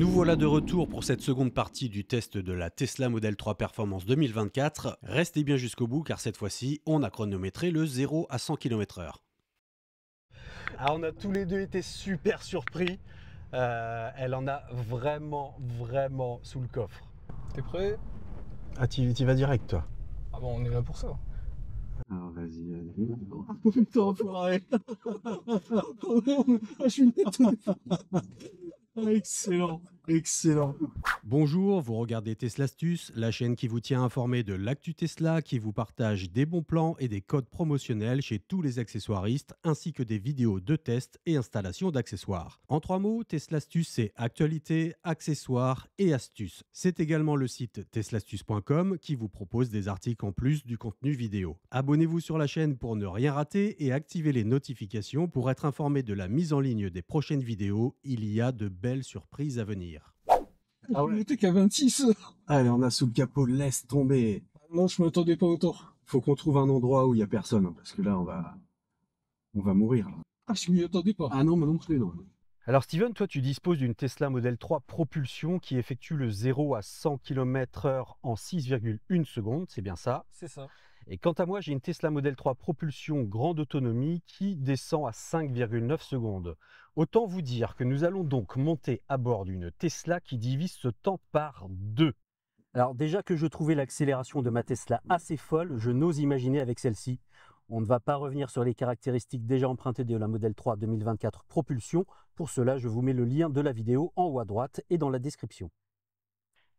Nous voilà de retour pour cette seconde partie du test de la Tesla Model 3 Performance 2024. Restez bien jusqu'au bout car cette fois-ci, on a chronométré le 0 à 100 km/h. Alors on a tous les deux été super surpris. Euh, elle en a vraiment, vraiment sous le coffre. T'es prêt Ah, tu vas direct toi Ah bon, on est là pour ça. Alors vas-y, euh, vas-y. Ah, je suis une 太吃了。Excellent. Bonjour, vous regardez Tesla Astuce, la chaîne qui vous tient informé de l'actu Tesla, qui vous partage des bons plans et des codes promotionnels chez tous les accessoiristes, ainsi que des vidéos de tests et installation d'accessoires. En trois mots, Tesla Astuce, c'est actualité, accessoires et astuces. C'est également le site teslastuce.com qui vous propose des articles en plus du contenu vidéo. Abonnez-vous sur la chaîne pour ne rien rater et activez les notifications pour être informé de la mise en ligne des prochaines vidéos. Il y a de belles surprises à venir. Ah ouais. était qu'à 26. Allez, on a sous le capot, laisse tomber. Ah non, je m'attendais pas autant. Faut qu'on trouve un endroit où il y a personne, hein, parce que là, on va, on va mourir. là. Ah, je m'y attendais pas. Ah non, mais non plus, non. Alors Steven, toi tu disposes d'une Tesla Model 3 propulsion qui effectue le 0 à 100 km/h en 6,1 secondes, c'est bien ça C'est ça. Et quant à moi, j'ai une Tesla Model 3 propulsion grande autonomie qui descend à 5,9 secondes. Autant vous dire que nous allons donc monter à bord d'une Tesla qui divise ce temps par deux. Alors déjà que je trouvais l'accélération de ma Tesla assez folle, je n'ose imaginer avec celle-ci. On ne va pas revenir sur les caractéristiques déjà empruntées de la Model 3 2024 propulsion. Pour cela, je vous mets le lien de la vidéo en haut à droite et dans la description.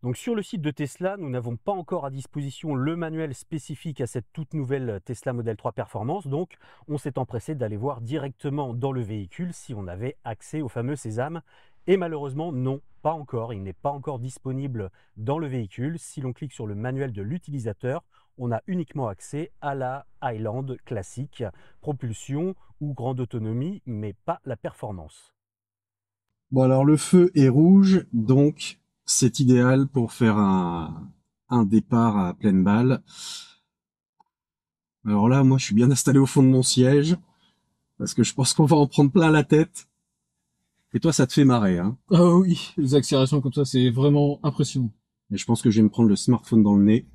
Donc sur le site de Tesla, nous n'avons pas encore à disposition le manuel spécifique à cette toute nouvelle euh, Tesla Model 3 Performance, donc on s'est empressé d'aller voir directement dans le véhicule si on avait accès au fameux sésame. Et malheureusement, non, pas encore. Il n'est pas encore disponible dans le véhicule. Si l'on clique sur le manuel de l'utilisateur, on a uniquement accès à la Highland classique, propulsion ou grande autonomie, mais pas la performance. Bon alors le feu est rouge, donc c'est idéal pour faire un, départ à pleine balle. Alors là, moi, je suis bien installé au fond de mon siège parce que je pense qu'on va en prendre plein la tête. Et toi, ça te fait marrer, hein Ah oui, les accélérations comme ça, c'est vraiment impressionnant. Et je pense que je vais me prendre le smartphone dans le nez.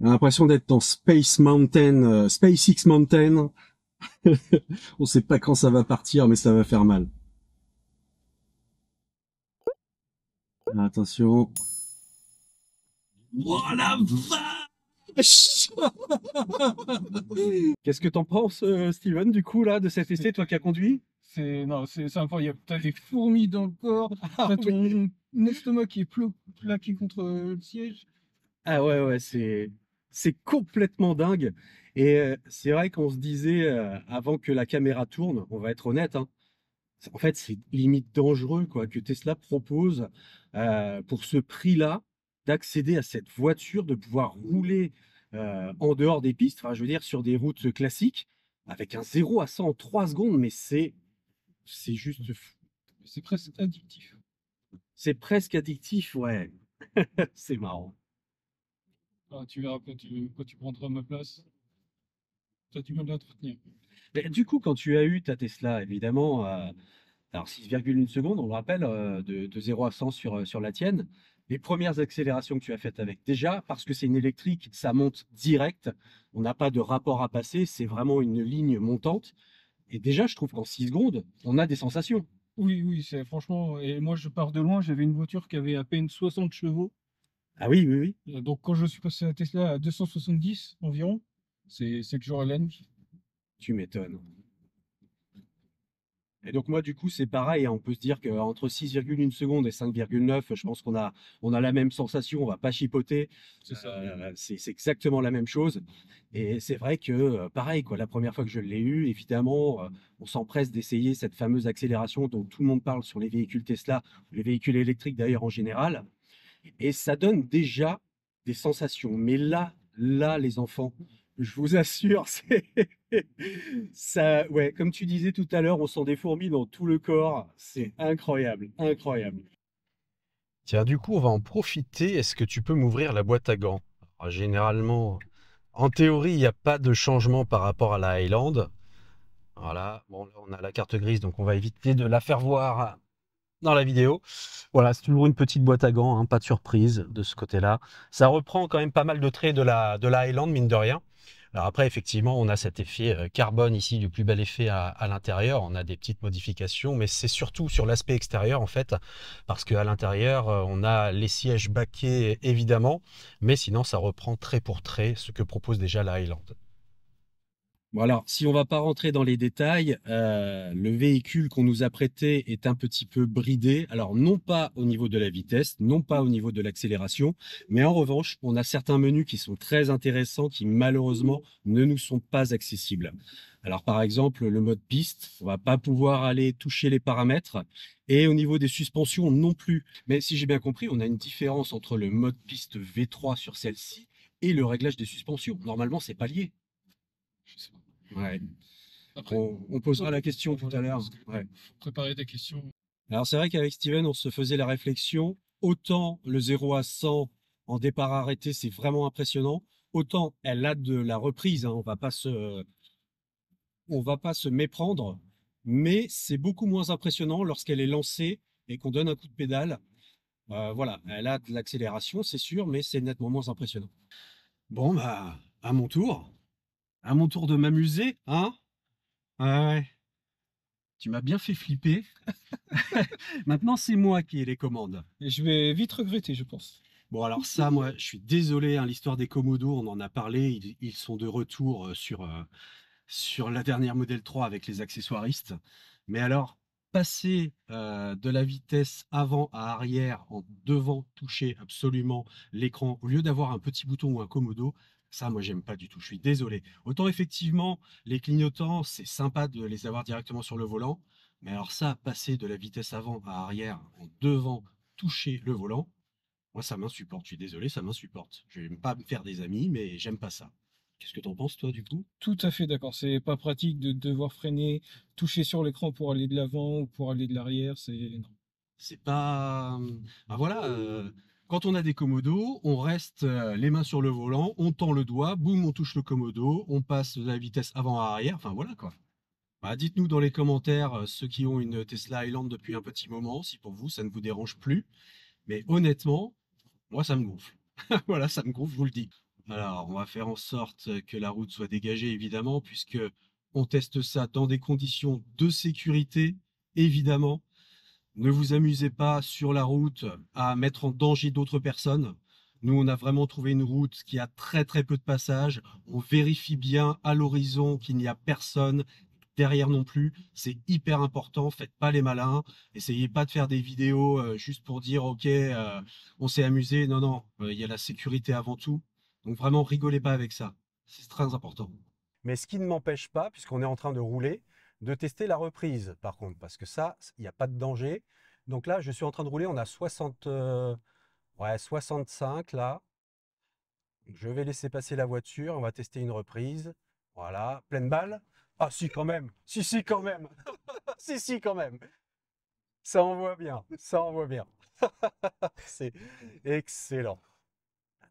J'ai l'impression d'être dans Space Mountain, euh, SpaceX Mountain. On sait pas quand ça va partir, mais ça va faire mal. Ah, attention. Oh Qu'est-ce que t'en penses, euh, Steven, du coup, là, de cet essai, toi qui as conduit c'est non, c'est incroyable. T'as des fourmis dans le corps, ah, t'as ton estomac qui est plaqué contre le siège. Ah ouais, ouais, c'est c'est complètement dingue. Et euh, c'est vrai qu'on se disait euh, avant que la caméra tourne, on va être honnête, hein, en fait, c'est limite dangereux quoi que Tesla propose euh, pour ce prix-là, d'accéder à cette voiture, de pouvoir rouler euh, en dehors des pistes, enfin, je veux dire sur des routes classiques, avec un 0 à 100 en 3 secondes, mais c'est, c'est juste fou. C'est presque addictif. C'est presque addictif, ouais. c'est marrant. Ah, tu verras quand tu, prendras ma place. Toi, tu vas l'entretenir. du coup, quand tu as eu ta Tesla, évidemment, euh, alors 6,1 secondes, on le rappelle, euh, de, 0 à 100 euh, sur, la tienne. Les premières accélérations que tu as faites avec, déjà, parce que c'est une électrique, ça monte direct. On n'a pas de rapport à passer, c'est vraiment une ligne montante. Et déjà, je trouve qu'en 6 secondes, on a des sensations. Oui, oui, c'est franchement. Et moi, je pars de loin, j'avais une voiture qui avait à peine 60 chevaux. Ah oui, oui, oui. Euh, donc quand je suis passé à Tesla à 270 environ, c'est que j'aurais à Tu m'étonnes. Et donc moi du coup c'est pareil, hein. on peut se dire qu'entre 6,1 secondes et 5,9, je pense qu'on a on a la même sensation, on va pas chipoter. C'est euh, exactement la même chose. Et c'est vrai que euh, pareil quoi, la première fois que je l'ai eu, évidemment, euh, on s'empresse d'essayer cette fameuse accélération dont tout le monde parle sur les véhicules Tesla, les véhicules électriques d'ailleurs en général. Et ça donne déjà des sensations. Mais là, là les enfants, je vous assure, c'est ça. Ouais, comme tu disais tout à l'heure, on sent des fourmis dans tout le corps. C'est incroyable, incroyable. Tiens, du coup, on va en profiter. Est-ce que tu peux m'ouvrir la boîte à gants Généralement, en théorie, il n'y a pas de changement par rapport à la Highland. Voilà, bon, on a la carte grise, donc on va éviter de la faire voir dans la vidéo. Voilà, c'est toujours une petite boîte à gants, hein, pas de surprise de ce côté-là. Ça reprend quand même pas mal de traits de la, de la Highland, mine de rien. Alors après, effectivement, on a cet effet euh, carbone ici, du plus bel effet à, l'intérieur. On a des petites modifications, mais c'est surtout sur l'aspect extérieur, en fait, parce qu'à l'intérieur, euh, on a les sièges baquets, évidemment, mais sinon, ça reprend trait pour trait ce que propose déjà la Highland. Bon alors, si on ne va pas rentrer dans les détails, euh, le véhicule qu'on nous a prêté est un petit peu bridé. Alors non pas au niveau de la vitesse, non pas au niveau de l'accélération, mais en revanche, on a certains menus qui sont très intéressants, qui malheureusement ne nous sont pas accessibles. Alors par exemple, le mode piste, on ne va pas pouvoir aller toucher les paramètres et au niveau des suspensions non plus. Mais si j'ai bien compris, on a une différence entre le mode piste V3 sur celle-ci et le réglage des suspensions. Normalement, c'est pas lié. Je sais pas. Mmh. on, posera la question tout à l'heure. Ouais. Préparer des questions. Alors c'est vrai qu'avec Steven, on se faisait la réflexion. Autant le 0 à 100 en départ arrêté, c'est vraiment impressionnant. Autant elle a de la reprise. Hein, on va pas se, on va pas se méprendre. Mais c'est beaucoup moins impressionnant lorsqu'elle est lancée et qu'on donne un coup de pédale. Euh, voilà, elle a de l'accélération, c'est sûr, mais c'est nettement moins impressionnant. Bon, bah, à mon tour à mon tour de m'amuser, hein ouais. Tu m'as bien fait flipper. Maintenant, c'est moi qui ai les commandes. Et je vais vite regretter, je pense. Bon, alors ça, moi, je suis désolé, hein, l'histoire des commodos, on en a parlé, ils, sont de retour euh, sur, euh, sur la dernière modèle 3 avec les accessoiristes. Mais alors, passer euh, de la vitesse avant à arrière en devant toucher absolument l'écran, au lieu d'avoir un petit bouton ou un commodo. Ça, moi, j'aime pas du tout. Je suis désolé. Autant effectivement, les clignotants, c'est sympa de les avoir directement sur le volant. Mais alors ça, passer de la vitesse avant à arrière en devant toucher le volant, moi, ça m'insupporte. Je suis désolé, ça m'insupporte. Je vais pas me faire des amis, mais j'aime pas ça. Qu'est-ce que tu en penses, toi, du coup Tout à fait d'accord. C'est pas pratique de devoir freiner, toucher sur l'écran pour aller de l'avant ou pour aller de l'arrière. C'est C'est pas. Ben voilà. Euh, quand on a des commodos, on reste euh, les mains sur le volant, on tend le doigt, boum, on touche le commodo, on passe de la vitesse avant à arrière, enfin voilà quoi. Bah, dites-nous dans les commentaires euh, ceux qui ont une Tesla Highland depuis un petit moment, si pour vous ça ne vous dérange plus. Mais honnêtement, moi ça me gonfle. voilà, ça me gonfle, je vous le dis. Alors, on va faire en sorte que la route soit dégagée, évidemment, puisque on teste ça dans des conditions de sécurité, évidemment. Ne vous amusez pas sur la route à mettre en danger d'autres personnes. Nous, on a vraiment trouvé une route qui a très très peu de passages. On vérifie bien à l'horizon qu'il n'y a personne derrière non plus. C'est hyper important. Faites pas les malins. Essayez pas de faire des vidéos euh, juste pour dire OK, euh, on s'est amusé. Non, non, euh, il y a la sécurité avant tout. Donc vraiment, rigolez pas avec ça. C'est très important. Mais ce qui ne m'empêche pas, puisqu'on est en train de rouler, de tester la reprise, par contre, parce que ça, il n'y a pas de danger. Donc là, je suis en train de rouler, on a 60, euh, ouais, 65 là. Je vais laisser passer la voiture, on va tester une reprise. Voilà, pleine balle. Ah si quand même, si si quand même, si si quand même. Ça envoie bien, ça envoie bien. C'est excellent.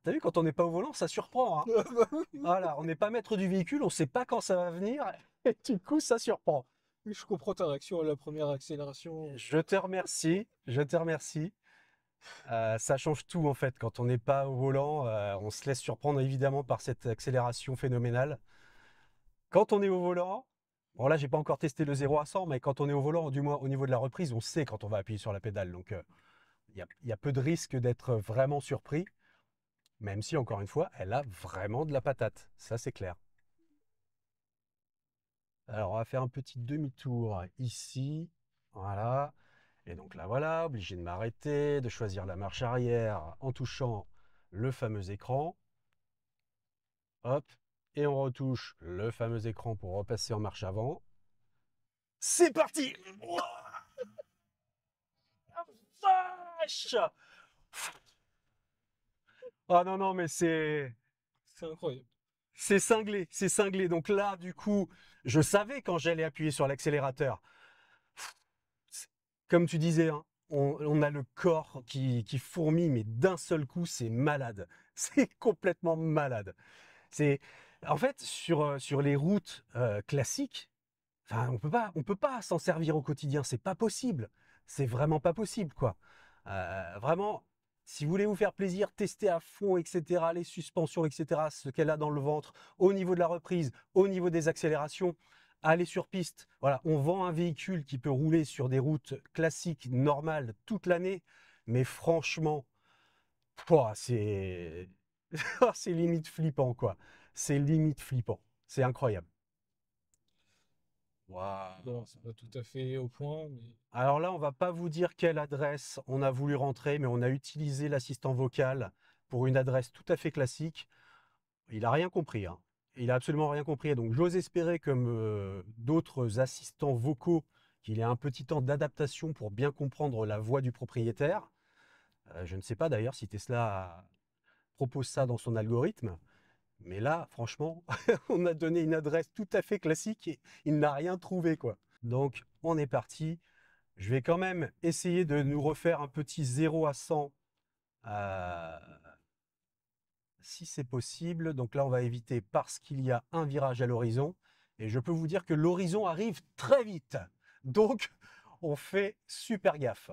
T'as vu, quand on n'est pas au volant, ça surprend. Hein. Ah, bah voilà, on n'est pas maître du véhicule, on ne sait pas quand ça va venir. Et du coup, ça surprend. Je comprends ta réaction à la première accélération. Je te remercie, je te remercie. Euh, ça change tout en fait. Quand on n'est pas au volant, euh, on se laisse surprendre évidemment par cette accélération phénoménale. Quand on est au volant, bon là j'ai pas encore testé le 0 à 100, mais quand on est au volant, du moins au niveau de la reprise, on sait quand on va appuyer sur la pédale. Donc euh, il y, y, a peu de risque d'être vraiment surpris, même si encore une fois, elle a vraiment de la patate. Ça c'est clair. Alors, on va faire un petit demi-tour ici. Voilà. Et donc là, voilà, obligé de m'arrêter, de choisir la marche arrière en touchant le fameux écran. Hop, et on retouche le fameux écran pour repasser en marche avant. C'est parti Vache Ah non, non, mais c'est... C'est incroyable. C'est cinglé, c'est cinglé. Donc là, du coup, je savais quand j'allais appuyer sur l'accélérateur. Comme tu disais, hein, on, a le corps qui, qui fourmille, mais d'un seul coup, c'est malade. C'est complètement malade. C'est en fait sur euh, sur les routes euh, classiques. Enfin, on peut pas, on peut pas s'en servir au quotidien. C'est pas possible. C'est vraiment pas possible, quoi. Euh, vraiment, si vous voulez vous faire plaisir, tester à fond, etc., les suspensions, etc., ce qu'elle a dans le ventre, au niveau de la reprise, au niveau des accélérations, allez sur piste. Voilà, on vend un véhicule qui peut rouler sur des routes classiques, normales, toute l'année, mais franchement, c'est limite flippant, quoi. C'est limite flippant. C'est incroyable. Non, tout à fait au point. Alors là, on va pas vous dire quelle adresse on a voulu rentrer, mais on a utilisé l'assistant vocal pour une adresse tout à fait classique. Il a rien compris. Hein. Il a absolument rien compris. Donc j'ose espérer, comme euh, d'autres assistants vocaux, qu'il ait un petit temps d'adaptation pour bien comprendre la voix du propriétaire. Euh, je ne sais pas d'ailleurs si Tesla propose ça dans son algorithme. Mais là, franchement, on a donné une adresse tout à fait classique et il n'a rien trouvé, quoi. Donc, on est parti. Je vais quand même essayer de nous refaire un petit 0 à 100, euh, si c'est possible. Donc là, on va éviter parce qu'il y a un virage à l'horizon. Et je peux vous dire que l'horizon arrive très vite. Donc, on fait super gaffe.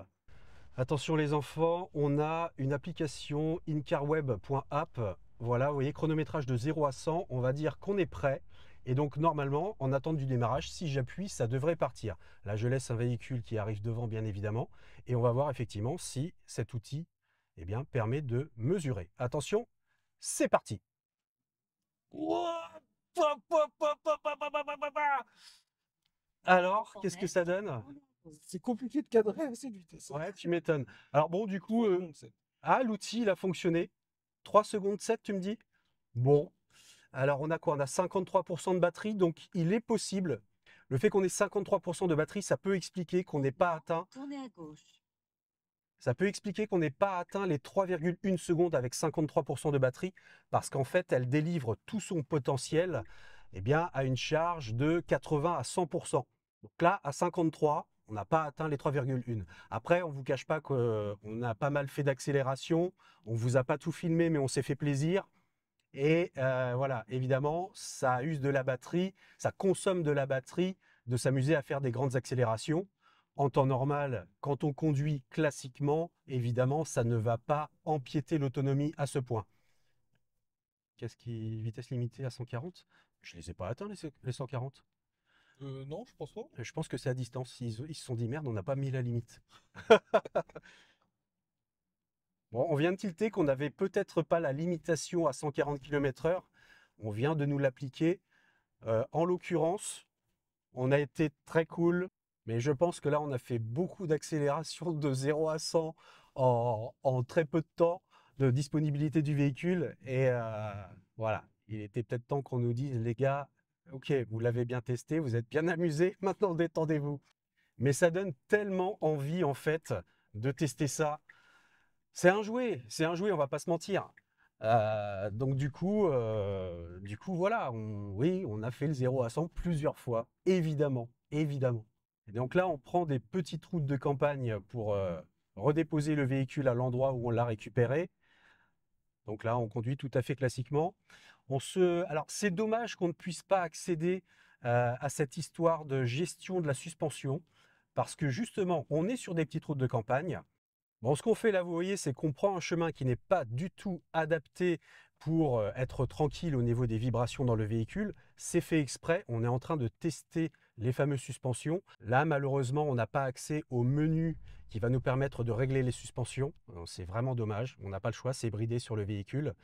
Attention les enfants, on a une application incarweb.app voilà, vous voyez, chronométrage de 0 à 100, on va dire qu'on est prêt. Et donc normalement, en attente du démarrage, si j'appuie, ça devrait partir. Là, je laisse un véhicule qui arrive devant, bien évidemment. Et on va voir effectivement si cet outil eh bien, permet de mesurer. Attention, c'est parti Alors, qu'est-ce que ça donne C'est compliqué de cadrer à cette vitesse. Hein. Ouais, tu m'étonnes. Alors bon, du coup... Euh, ah, l'outil, il a fonctionné. 3 secondes 7, tu me dis Bon. Alors, on a quoi On a 53% de batterie, donc il est possible. Le fait qu'on ait 53% de batterie, ça peut expliquer qu'on n'est pas atteint. Tournez à gauche. Ça peut expliquer qu'on n'est pas atteint les 3,1 secondes avec 53% de batterie, parce qu'en fait, elle délivre tout son potentiel eh bien, à une charge de 80 à 100%. Donc là, à 53, on n'a pas atteint les 3,1. Après, on vous cache pas qu'on euh, a pas mal fait d'accélération. On ne vous a pas tout filmé, mais on s'est fait plaisir. Et euh, voilà, évidemment, ça use de la batterie, ça consomme de la batterie de s'amuser à faire des grandes accélérations. En temps normal, quand on conduit classiquement, évidemment, ça ne va pas empiéter l'autonomie à ce point. Qu'est-ce qui vitesse limitée à 140 Je ne les ai pas atteints les 140. Euh, non, je pense pas. Euh, je pense que c'est à distance. Ils, se sont dit merde, on n'a pas mis la limite. bon, on vient de tilter qu'on n'avait peut-être pas la limitation à 140 km/h. On vient de nous l'appliquer. Euh, en l'occurrence, on a été très cool, mais je pense que là, on a fait beaucoup d'accélération de 0 à 100 en, très peu de temps de disponibilité du véhicule. Et voilà, il était peut-être temps qu'on nous dise, les gars, ok, vous l'avez bien testé, vous êtes bien amusé, maintenant détendez-vous. Mais ça donne tellement envie, en fait, de tester ça. C'est un jouet, c'est un jouet, on va pas se mentir. Euh, donc du coup, euh, du coup voilà, on, oui, on a fait le 0 à 100 plusieurs fois, évidemment, évidemment. donc là, on prend des petites routes de campagne pour euh, redéposer le véhicule à l'endroit où on l'a récupéré. Donc là, on conduit tout à fait classiquement. Alors, c'est dommage qu'on ne puisse pas accéder euh, à cette histoire de gestion de la suspension, parce que justement, on est sur des petites routes de campagne. Bon, ce qu'on fait là, vous voyez, c'est qu'on prend un chemin qui n'est pas du tout adapté pour euh, être tranquille au niveau des vibrations dans le véhicule. C'est fait exprès, on est en train de tester les fameuses suspensions. Là, malheureusement, on n'a pas accès au menu qui va nous permettre de régler les suspensions. Euh, c'est vraiment dommage, on n'a pas le choix, c'est bridé sur le véhicule.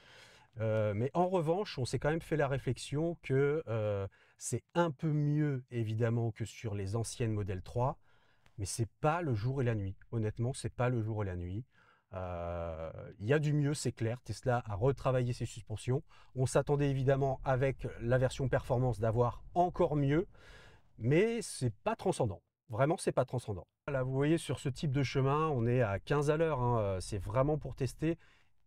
Euh, mais en revanche, on s'est quand même fait la réflexion que euh, c'est un peu mieux, évidemment, que sur les anciennes modèles 3, mais c'est pas le jour et la nuit. Honnêtement, c'est pas le jour et la nuit. Euh, il y a du mieux, c'est clair. Tesla a retravaillé ses suspensions. On s'attendait évidemment avec la version performance d'avoir encore mieux, mais c'est pas transcendant. Vraiment, c'est pas transcendant. Là, vous voyez, sur ce type de chemin, on est à 15 à l'heure. Hein, c'est vraiment pour tester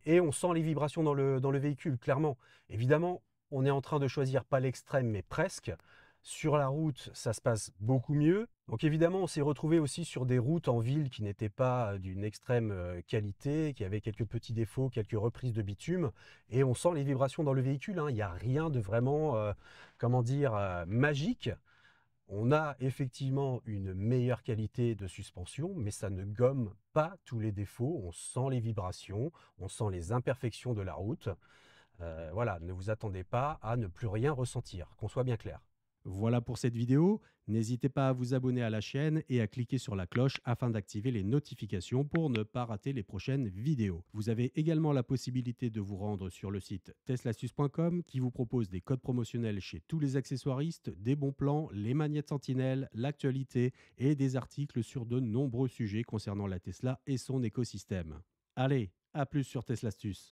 et on sent les vibrations dans le, véhicule, clairement. Évidemment, on est en train de choisir pas l'extrême, mais presque. Sur la route, ça se passe beaucoup mieux. Donc évidemment, on s'est retrouvé aussi sur des routes en ville qui n'étaient pas euh, d'une extrême euh, qualité, qui avaient quelques petits défauts, quelques reprises de bitume, et on sent les vibrations dans le véhicule. Hein. Il n'y a rien de vraiment, euh, comment dire, magique. On a effectivement une meilleure qualité de suspension, mais ça ne gomme pas tous les défauts. On sent les vibrations, on sent les imperfections de la route. Euh, voilà, ne vous attendez pas à ne plus rien ressentir, qu'on soit bien clair. Voilà pour cette vidéo. N'hésitez pas à vous abonner à la chaîne et à cliquer sur la cloche afin d'activer les notifications pour ne pas rater les prochaines vidéos. Vous avez également la possibilité de vous rendre sur le site teslasus.com qui vous propose des codes promotionnels chez tous les accessoiristes, des bons plans, les magnettes sentinelles, l'actualité et des articles sur de nombreux sujets concernant la Tesla et son écosystème. Allez, à plus sur Teslasus.